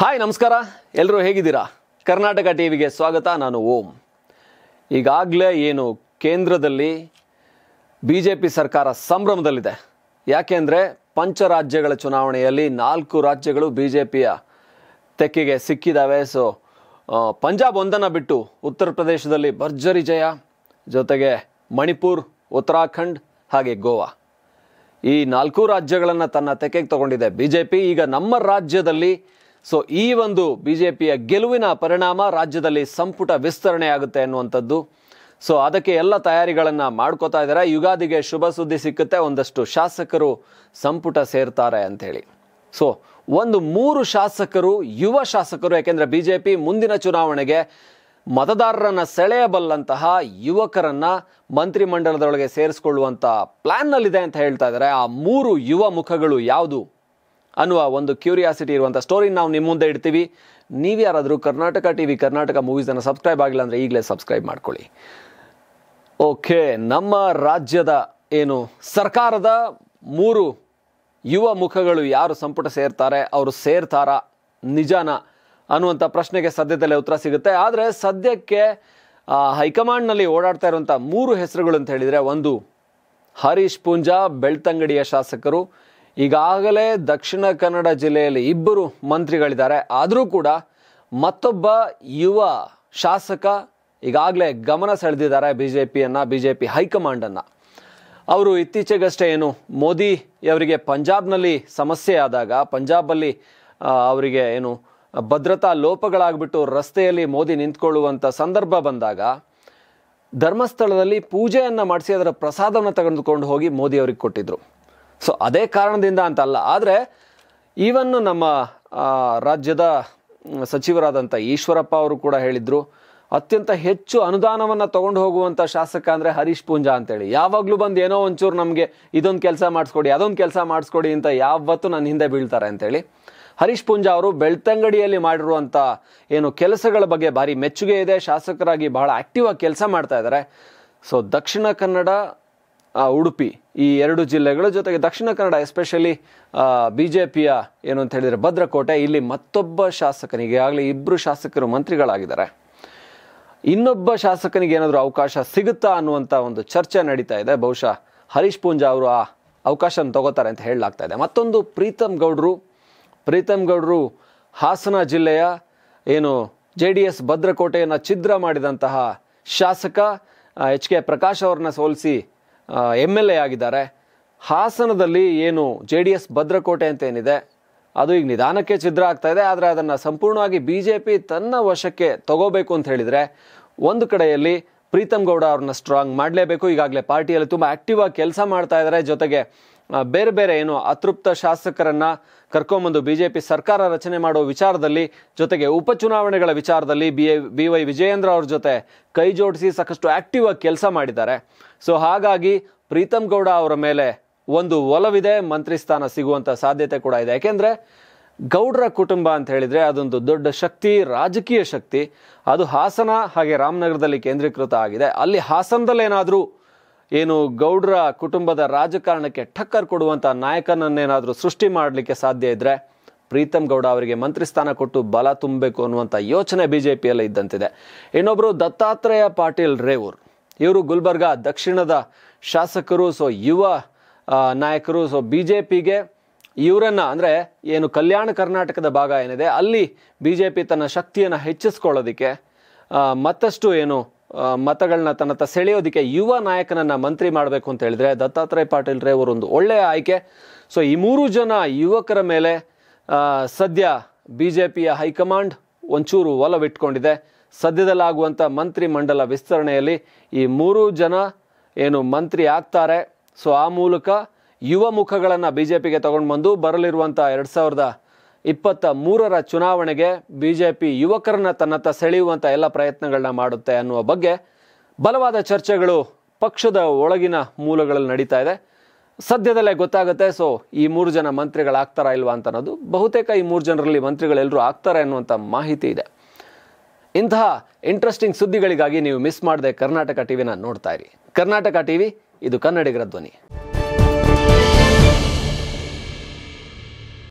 hi ನಮಸ್ಕಾರ ಎಲ್ಲರೂ ಹೇಗಿದ್ದೀರಾ ಕರ್ನಾಟಕ ಟಿ ವಿಗೆ ಸ್ವಾಗತ ನಾನು ಓಂ ಈಗಾಗಲೇ ಏನು ಕೇಂದ್ರದಲ್ಲಿ ಬಿ ಜೆ ಪಿ ಸರ್ಕಾರ ಸಂಭ್ರಮದಲ್ಲಿದೆ ಯಾಕೆಂದರೆ ಪಂಚರಾಜ್ಯಗಳ ಚುನಾವಣೆಯಲ್ಲಿ ನಾಲ್ಕು ರಾಜ್ಯಗಳು ಬಿ ಜೆ ಪಿಯ ತೆಕ್ಕಿಗೆ ಸಿಕ್ಕಿದ್ದಾವೆ ಸೊ ಪಂಜಾಬ್ ಒಂದನ್ನು ಬಿಟ್ಟು ಉತ್ತರ ಪ್ರದೇಶದಲ್ಲಿ ಭರ್ಜರಿ ಜಯ ಜೊತೆಗೆ ಮಣಿಪುರ್ ಉತ್ತರಾಖಂಡ್ ಹಾಗೆ ಗೋವಾ ಈ ನಾಲ್ಕು ರಾಜ್ಯಗಳನ್ನು ತನ್ನ ತೆಕ್ಕೆಗೆ ತಗೊಂಡಿದೆ ಬಿ ಜೆ ಪಿ ಈಗ ನಮ್ಮ ರಾಜ್ಯದಲ್ಲಿ ಸೊ ಈ ಒಂದು ಬಿ ಜೆ ಪಿಯ ಗೆಲುವಿನ ಪರಿಣಾಮ ರಾಜ್ಯದಲ್ಲಿ ಸಂಪುಟ ವಿಸ್ತರಣೆ ಆಗುತ್ತೆ ಅನ್ನುವಂಥದ್ದು ಸೊ ಅದಕ್ಕೆ ಎಲ್ಲ ತಯಾರಿಗಳನ್ನು ಮಾಡ್ಕೋತಾ ಇದ್ದಾರೆ ಯುಗಾದಿಗೆ ಶುಭ ಸುದ್ದಿ ಸಿಕ್ಕುತ್ತೆ ಒಂದಷ್ಟು ಶಾಸಕರು ಸಂಪುಟ ಸೇರ್ತಾರೆ ಅಂಥೇಳಿ ಸೊ ಒಂದು ಮೂರು ಶಾಸಕರು ಯುವ ಶಾಸಕರು ಯಾಕೆಂದರೆ ಬಿ ಜೆ ಪಿ ಮುಂದಿನ ಚುನಾವಣೆಗೆ ಮತದಾರರನ್ನು ಸೆಳೆಯಬಲ್ಲಂತಹ ಯುವಕರನ್ನು ಮಂತ್ರಿಮಂಡಲದೊಳಗೆ ಸೇರಿಸ್ಕೊಳ್ಳುವಂಥ ಪ್ಲ್ಯಾನ್ನಲ್ಲಿದೆ ಅಂತ ಹೇಳ್ತಾ ಇದ್ದಾರೆ ಆ ಮೂರು ಯುವ ಮುಖಗಳು ಯಾವುದು ಅನ್ನುವ ಒಂದು ಕ್ಯೂರಿಯಾಸಿಟಿ ಇರುವಂಥ ಸ್ಟೋರಿ ನಾವು ನಿಮ್ಮ ಮುಂದೆ ಇಡ್ತೀವಿ ನೀವು ಯಾರಾದರೂ ಕರ್ನಾಟಕ ಟಿ ವಿ ಕರ್ನಾಟಕ ಮೂವೀಸನ್ನು ಸಬ್ಸ್ಕ್ರೈಬ್ ಆಗಿಲ್ಲ ಅಂದರೆ ಈಗಲೇ ಸಬ್ಸ್ಕ್ರೈಬ್ ಮಾಡ್ಕೊಳ್ಳಿ ಓಕೆ ನಮ್ಮ ರಾಜ್ಯದ ಏನು ಸರ್ಕಾರದ ಮೂರು ಯುವ ಮುಖಗಳು ಯಾರು ಸಂಪುಟ ಸೇರ್ತಾರೆ ಅವರು ಸೇರ್ತಾರಾ ನಿಜಾನ ಅನ್ನುವಂಥ ಪ್ರಶ್ನೆಗೆ ಸದ್ಯದಲ್ಲೇ ಉತ್ತರ ಸಿಗುತ್ತೆ ಆದರೆ ಸದ್ಯಕ್ಕೆ ಹೈಕಮಾಂಡ್ನಲ್ಲಿ ಓಡಾಡ್ತಾ ಇರುವಂಥ ಮೂರು ಹೆಸರುಗಳು ಅಂತ ಹೇಳಿದರೆ ಒಂದು ಹರೀಶ್ ಪೂಂಜಾ ಬೆಳ್ತಂಗಡಿಯ ಶಾಸಕರು ಈಗಾಗಲೇ ದಕ್ಷಿಣ ಕನ್ನಡ ಜಿಲ್ಲೆಯಲ್ಲಿ ಇಬ್ಬರು ಮಂತ್ರಿಗಳಿದ್ದಾರೆ ಆದರೂ ಕೂಡ ಮತ್ತೊಬ್ಬ ಯುವ ಶಾಸಕ ಈಗಾಗಲೇ ಗಮನ ಸೆಳೆದಿದ್ದಾರೆ ಬಿ ಜೆ ಪಿಯನ್ನು ಬಿ ಜೆ ಪಿ ಹೈಕಮಾಂಡನ್ನು ಅವರು ಇತ್ತೀಚೆಗಷ್ಟೇ ಏನು ಮೋದಿ ಅವರಿಗೆ ಪಂಜಾಬ್ನಲ್ಲಿ ಸಮಸ್ಯೆ ಆದಾಗ ಪಂಜಾಬಲ್ಲಿ ಅವರಿಗೆ ಏನು ಭದ್ರತಾ ಲೋಪಗಳಾಗ್ಬಿಟ್ಟು ರಸ್ತೆಯಲ್ಲಿ ಮೋದಿ ನಿಂತ್ಕೊಳ್ಳುವಂಥ ಸಂದರ್ಭ ಬಂದಾಗ ಧರ್ಮಸ್ಥಳದಲ್ಲಿ ಪೂಜೆಯನ್ನು ಮಾಡಿಸಿ ಅದರ ಪ್ರಸಾದವನ್ನು ತೆಗೆದುಕೊಂಡು ಹೋಗಿ ಮೋದಿ ಅವರಿಗೆ ಕೊಟ್ಟಿದ್ದರು ಸೊ ಅದೇ ಕಾರಣದಿಂದ ಅಂತಲ್ಲ ಆದರೆ ಈವನ್ನು ನಮ್ಮ ರಾಜ್ಯದ ಸಚಿವರಾದಂಥ ಈಶ್ವರಪ್ಪ ಅವರು ಕೂಡ ಹೇಳಿದರು ಅತ್ಯಂತ ಹೆಚ್ಚು ಅನುದಾನವನ್ನು ತಗೊಂಡು ಹೋಗುವಂಥ ಶಾಸಕ ಅಂದರೆ ಹರೀಶ್ ಪೂಂಜಾ ಅಂತೇಳಿ ಯಾವಾಗಲೂ ಬಂದು ಏನೋ ಒಂಚೂರು ನಮಗೆ ಇದೊಂದು ಕೆಲಸ ಮಾಡಿಸ್ಕೊಡಿ ಅದೊಂದು ಕೆಲಸ ಮಾಡಿಸ್ಕೊಡಿ ಅಂತ ಯಾವತ್ತೂ ನನ್ನ ಹಿಂದೆ ಬೀಳ್ತಾರೆ ಅಂತೇಳಿ ಹರೀಶ್ ಪೂಂಜಾ ಅವರು ಬೆಳ್ತಂಗಡಿಯಲ್ಲಿ ಮಾಡಿರುವಂಥ ಏನು ಕೆಲಸಗಳ ಬಗ್ಗೆ ಭಾರಿ ಮೆಚ್ಚುಗೆ ಇದೆ ಶಾಸಕರಾಗಿ ಬಹಳ ಆಕ್ಟಿವ್ ಆಗಿ ಕೆಲಸ ಮಾಡ್ತಾ ಇದ್ದಾರೆ ಸೊ ದಕ್ಷಿಣ ಕನ್ನಡ ಉಡುಪಿ ಈ ಎರಡು ಜಿಲ್ಲೆಗಳು ಜೊತೆಗೆ ದಕ್ಷಿಣ ಕನ್ನಡ ಎಸ್ಪೆಷಲಿ ಬಿ ಜೆ ಪಿಯ ಏನು ಅಂತ ಹೇಳಿದರೆ ಭದ್ರಕೋಟೆ ಇಲ್ಲಿ ಮತ್ತೊಬ್ಬ ಶಾಸಕನಿಗೆ ಆಗಲಿ ಇಬ್ಬರು ಶಾಸಕರು ಮಂತ್ರಿಗಳಾಗಿದ್ದಾರೆ ಇನ್ನೊಬ್ಬ ಶಾಸಕನಿಗೆ ಏನಾದರೂ ಅವಕಾಶ ಸಿಗುತ್ತಾ ಅನ್ನುವಂಥ ಒಂದು ಚರ್ಚೆ ನಡೀತಾ ಇದೆ ಬಹುಶಃ ಹರೀಶ್ ಪೂಂಜಾ ಅವರು ಆ ಅವಕಾಶನ ತಗೋತಾರೆ ಅಂತ ಹೇಳಲಾಗ್ತಾ ಇದೆ ಮತ್ತೊಂದು ಪ್ರೀತಮ್ ಗೌಡರು ಪ್ರೀತಮ್ ಗೌಡರು ಹಾಸನ ಜಿಲ್ಲೆಯ ಏನು ಜೆ ಡಿ ಎಸ್ ಭದ್ರಕೋಟೆಯನ್ನು ಛಿದ್ರ ಮಾಡಿದಂತಹ ಶಾಸಕ ಎಚ್ ಕೆ ಪ್ರಕಾಶ್ ಅವ್ರನ್ನ ಸೋಲಿಸಿ ಎಮ್ ಎಲ್ ಎ ಆಗಿದ್ದಾರೆ ಹಾಸನದಲ್ಲಿ ಏನು ಜೆ ಡಿ ಎಸ್ ಭದ್ರಕೋಟೆ ಅಂತ ಏನಿದೆ ಅದು ಈಗ ನಿಧಾನಕ್ಕೆ ಛಿದ್ರ ಆಗ್ತಾ ಇದೆ ಆದರೆ ಅದನ್ನು ಸಂಪೂರ್ಣವಾಗಿ ಬಿ ಜೆ ಪಿ ತನ್ನ ವಶಕ್ಕೆ ತಗೋಬೇಕು ಅಂತ ಹೇಳಿದರೆ ಒಂದು ಕಡೆಯಲ್ಲಿ ಪ್ರೀತಮ್ ಗೌಡ ಅವ್ರನ್ನ ಸ್ಟ್ರಾಂಗ್ ಮಾಡಲೇಬೇಕು ಈಗಾಗಲೇ ಪಾರ್ಟಿಯಲ್ಲಿ ತುಂಬ ಆಕ್ಟಿವ್ ಆಗಿ ಕೆಲಸ ಮಾಡ್ತಾ ಇದ್ದಾರೆ ಜೊತೆಗೆ ಬೇರೆ ಬೇರೆ ಏನು ಅತೃಪ್ತ ಶಾಸಕರನ್ನು ಕರ್ಕೊಂಬಂದು ಬಿ ಜೆ ಪಿ ಸರ್ಕಾರ ರಚನೆ ಮಾಡುವ ವಿಚಾರದಲ್ಲಿ ಜೊತೆಗೆ ಉಪಚುನಾವಣೆಗಳ ವಿಚಾರದಲ್ಲಿ B A B Y Vijayendra ಅವ್ರ ಜೊತೆ ಕೈ ಜೋಡಿಸಿ ಸಾಕಷ್ಟು ಆ್ಯಕ್ಟಿವ್ ಆಗಿ ಕೆಲಸ ಮಾಡಿದ್ದಾರೆ ಸೊ ಹಾಗಾಗಿ ಪ್ರೀತಮ್ ಗೌಡ ಅವರ ಮೇಲೆ ಒಂದು ಒಲವಿದೆ ಮಂತ್ರಿ ಸ್ಥಾನ ಸಿಗುವಂಥ ಸಾಧ್ಯತೆ ಕೂಡ ಇದೆ ಯಾಕೆಂದರೆ ಗೌಡ್ರ ಕುಟುಂಬ ಅಂತ ಹೇಳಿದರೆ ಅದೊಂದು ದೊಡ್ಡ ಶಕ್ತಿ ರಾಜಕೀಯ ಶಕ್ತಿ ಅದು ಹಾಸನ ಹಾಗೆ ರಾಮನಗರದಲ್ಲಿ ಕೇಂದ್ರೀಕೃತ ಆಗಿದೆ ಅಲ್ಲಿ ಹಾಸನದಲ್ಲೇನಾದರೂ ಏನು ಗೌಡ್ರ ಕುಟುಂಬದ ರಾಜಕಾರಣಕ್ಕೆ ಠಕ್ಕರ್ ಕೊಡುವಂಥ ನಾಯಕನನ್ನೇನಾದರೂ ಸೃಷ್ಟಿ ಮಾಡಲಿಕ್ಕೆ ಸಾಧ್ಯ ಇದ್ದರೆ ಪ್ರೀತಮ್ ಗೌಡ ಅವರಿಗೆ ಮಂತ್ರಿ ಸ್ಥಾನ ಕೊಟ್ಟು ಬಲ ತುಂಬಬೇಕು ಅನ್ನುವಂಥ ಯೋಚನೆ ಬಿ ಜೆ ಪಿಯಲ್ಲಿ ಇದ್ದಂತಿದೆ ಇನ್ನೊಬ್ಬರು ದತ್ತಾತ್ರೇಯ ಪಾಟೀಲ್ ರೇವೂರ್ ಇವರು ಗುಲ್ಬರ್ಗ ದಕ್ಷಿಣದ ಶಾಸಕರು ಸೊ ಯುವ ನಾಯಕರು ಸೊ ಬಿ ಜೆ ಪಿಗೆ ಇವರನ್ನು ಅಂದರೆ ಏನು ಕಲ್ಯಾಣ ಕರ್ನಾಟಕದ ಭಾಗ ಏನಿದೆ ಅಲ್ಲಿ ಬಿ ಜೆ ಪಿ ತನ್ನ ಶಕ್ತಿಯನ್ನು ಹೆಚ್ಚಿಸ್ಕೊಳ್ಳೋದಕ್ಕೆ ಮತ್ತಷ್ಟು ಏನು ಮತಗಳನ್ನ ತನ್ನ ತ ಸೆಳೆಯೋದಕ್ಕೆ ಯುವ ನಾಯಕನನ್ನು ಮಂತ್ರಿ ಮಾಡಬೇಕು ಅಂತ ಹೇಳಿದ್ರೆ ದತ್ತಾತ್ರೇಯ ಪಾಟೀಲ್ ಒಂದು ಒಳ್ಳೆಯ ಆಯ್ಕೆ ಸೊ ಈ ಮೂರು ಜನ ಯುವಕರ ಮೇಲೆ ಸದ್ಯ ಬಿ ಜೆ ಪಿಯ ಹೈಕಮಾಂಡ್ ಒಂಚೂರು ಒಲವಿಟ್ಕೊಂಡಿದೆ ಸದ್ಯದಲ್ಲಾಗುವಂಥ ಮಂತ್ರಿ ಮಂಡಲ ವಿಸ್ತರಣೆಯಲ್ಲಿ ಈ ಮೂರು ಜನ ಏನು ಮಂತ್ರಿ ಆಗ್ತಾರೆ ಸೊ ಆ ಮೂಲಕ ಯುವ ಮುಖಗಳನ್ನು ಬಿ ಜೆ ಪಿಗೆ ತಗೊಂಡು ಬಂದು ಬರಲಿರುವಂಥ ಎರಡು ಸಾವಿರದ ಇಪ್ಪತ್ತ ಮೂರರ ಚುನಾವಣೆಗೆ ಬಿ ಜೆ ಪಿ ಯುವಕರನ್ನ ತನ್ನತ್ತ ಸೆಳೆಯುವಂಥ ಎಲ್ಲ ಪ್ರಯತ್ನಗಳನ್ನ ಮಾಡುತ್ತೆ ಅನ್ನುವ ಬಗ್ಗೆ ಬಲವಾದ ಚರ್ಚೆಗಳು ಪಕ್ಷದ ಒಳಗಿನ ಮೂಲಗಳಲ್ಲಿ ನಡೀತಾ ಇದೆ ಸದ್ಯದಲ್ಲೇ ಗೊತ್ತಾಗುತ್ತೆ ಸೊ ಈ ಮೂರು ಜನ ಮಂತ್ರಿಗಳಾಗ್ತಾರಾ ಇಲ್ವಾ ಅಂತ ಅನ್ನೋದು ಬಹುತೇಕ ಈ ಮೂರು ಜನರಲ್ಲಿ ಮಂತ್ರಿಗಳೆಲ್ಲರೂ ಆಗ್ತಾರೆ ಅನ್ನುವಂಥ ಮಾಹಿತಿ ಇದೆ ಇಂತಹ ಇಂಟ್ರೆಸ್ಟಿಂಗ್ ಸುದ್ದಿಗಳಿಗಾಗಿ ನೀವು ಮಿಸ್ ಮಾಡದೆ ಕರ್ನಾಟಕ ಟಿವಿನ ನೋಡ್ತಾ ಇರಿ ಕರ್ನಾಟಕ ಟಿವಿ ಇದು ಕನ್ನಡಿಗರ ಧ್ವನಿ